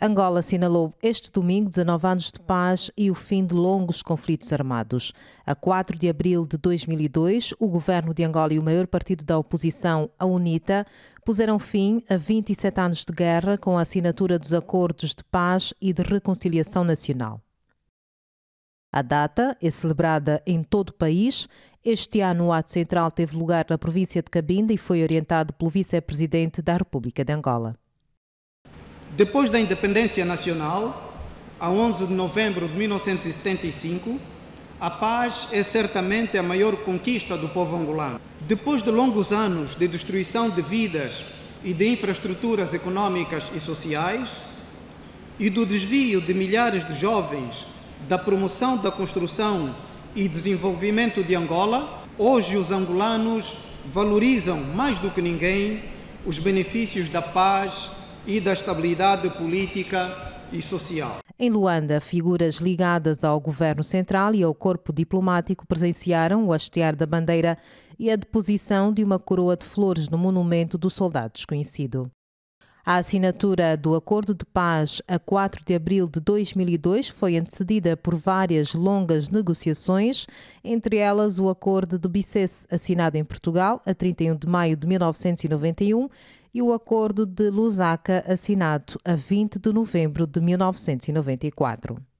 Angola assinalou este domingo 19 anos de paz e o fim de longos conflitos armados. A 4 de abril de 2002, o governo de Angola e o maior partido da oposição, a UNITA, puseram fim a 27 anos de guerra com a assinatura dos acordos de paz e de reconciliação nacional. A data é celebrada em todo o país. Este ano, o ato central teve lugar na província de Cabinda e foi orientado pelo vice-presidente da República de Angola. Depois da independência nacional, a 11 de novembro de 1975, a paz é certamente a maior conquista do povo angolano. Depois de longos anos de destruição de vidas e de infraestruturas econômicas e sociais, e do desvio de milhares de jovens da promoção da construção e desenvolvimento de Angola, hoje os angolanos valorizam mais do que ninguém os benefícios da paz e da estabilidade política e social. Em Luanda, figuras ligadas ao governo central e ao corpo diplomático presenciaram o hastear da bandeira e a deposição de uma coroa de flores no monumento do soldado desconhecido. A assinatura do Acordo de Paz a 4 de abril de 2002 foi antecedida por várias longas negociações, entre elas o Acordo de Bicesse, assinado em Portugal a 31 de maio de 1991, e o Acordo de Lusaka, assinado a 20 de novembro de 1994.